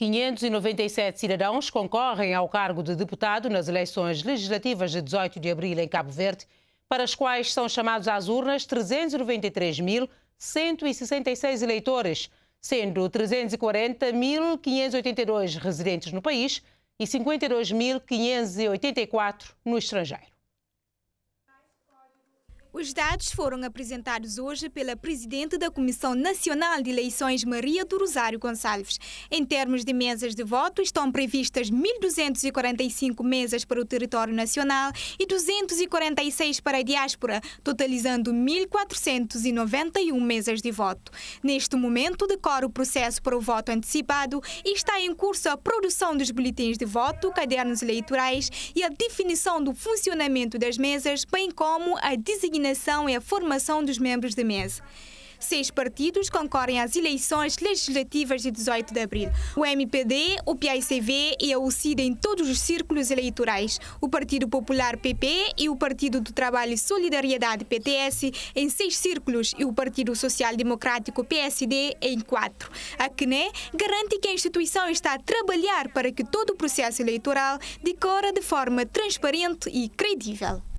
597 cidadãos concorrem ao cargo de deputado nas eleições legislativas de 18 de abril em Cabo Verde, para as quais são chamados às urnas 393.166 eleitores, sendo 340.582 residentes no país e 52.584 no estrangeiro. Os dados foram apresentados hoje pela presidente da Comissão Nacional de Eleições, Maria do Rosário Gonçalves. Em termos de mesas de voto, estão previstas 1.245 mesas para o território nacional e 246 para a diáspora, totalizando 1.491 mesas de voto. Neste momento, decora o processo para o voto antecipado e está em curso a produção dos boletins de voto, cadernos eleitorais e a definição do funcionamento das mesas, bem como a designação nominação e a formação dos membros da mesa. Seis partidos concorrem às eleições legislativas de 18 de abril. O MPD, o PICV e a UCID em todos os círculos eleitorais, o Partido Popular PP e o Partido do Trabalho e Solidariedade PTS em seis círculos e o Partido Social Democrático PSD em quatro. A CNE garante que a instituição está a trabalhar para que todo o processo eleitoral decora de forma transparente e credível.